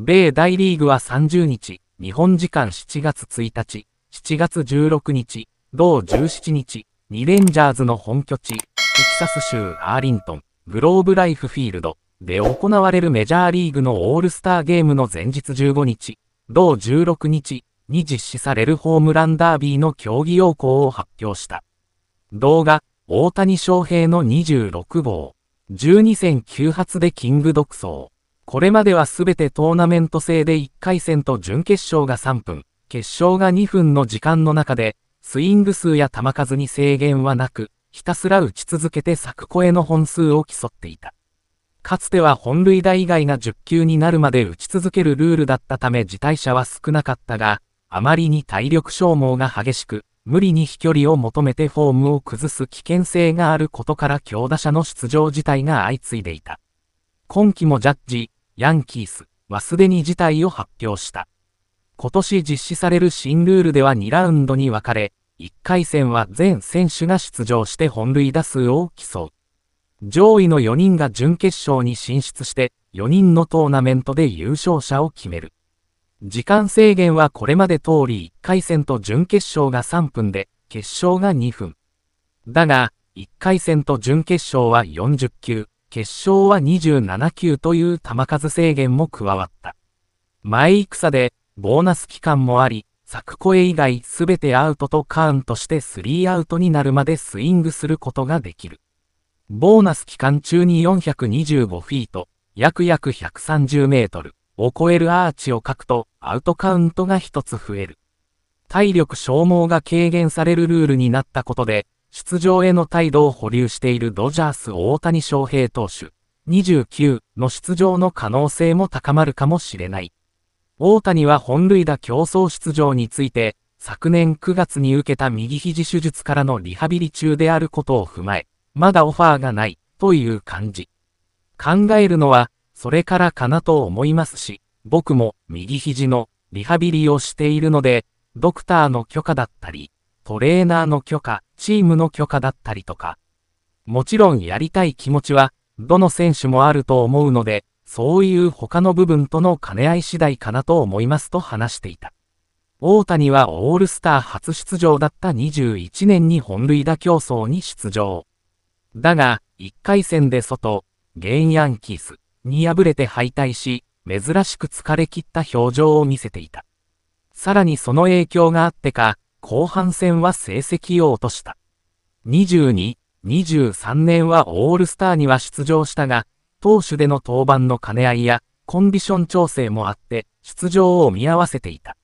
米大リーグは30日、日本時間7月1日、7月16日、同17日、2レンジャーズの本拠地、テキサス州アーリントン、グローブライフフィールドで行われるメジャーリーグのオールスターゲームの前日15日、同16日に実施されるホームランダービーの競技要項を発表した。動画、大谷翔平の26号、12戦9発でキング独走。これまではすべてトーナメント制で1回戦と準決勝が3分、決勝が2分の時間の中で、スイング数や球数に制限はなく、ひたすら打ち続けて柵越えの本数を競っていた。かつては本塁打以外が10球になるまで打ち続けるルールだったため辞退者は少なかったが、あまりに体力消耗が激しく、無理に飛距離を求めてフォームを崩す危険性があることから強打者の出場自体が相次いでいた。今季もジャッジ、ヤンキースはすでに事態を発表した。今年実施される新ルールでは2ラウンドに分かれ、1回戦は全選手が出場して本塁打数を競う。上位の4人が準決勝に進出して、4人のトーナメントで優勝者を決める。時間制限はこれまで通り1回戦と準決勝が3分で、決勝が2分。だが、1回戦と準決勝は40球、決勝は27球という球数制限も加わった。前戦で、ボーナス期間もあり、柵越え以外すべてアウトとカーンとして3アウトになるまでスイングすることができる。ボーナス期間中に425フィート、約約130メートルを超えるアーチを書くとアウトカウントが1つ増える。体力消耗が軽減されるルールになったことで、出場への態度を保留しているドジャース大谷翔平投手、29の出場の可能性も高まるかもしれない。大谷は本塁打競争出場について、昨年9月に受けた右肘手術からのリハビリ中であることを踏まえ、まだオファーがない、という感じ。考えるのは、それからかなと思いますし、僕も右肘のリハビリをしているので、ドクターの許可だったり、トレーナーの許可、チームの許可だったりとか。もちろんやりたい気持ちは、どの選手もあると思うので、そういう他の部分との兼ね合い次第かなと思いますと話していた。大谷はオールスター初出場だった21年に本塁打競争に出場。だが、1回戦で外、ゲンヤンキースに敗れて敗退し、珍しく疲れ切った表情を見せていた。さらにその影響があってか、後半戦は成績を落とした。22、23年はオールスターには出場したが、投手での登板の兼ね合いや、コンディション調整もあって、出場を見合わせていた。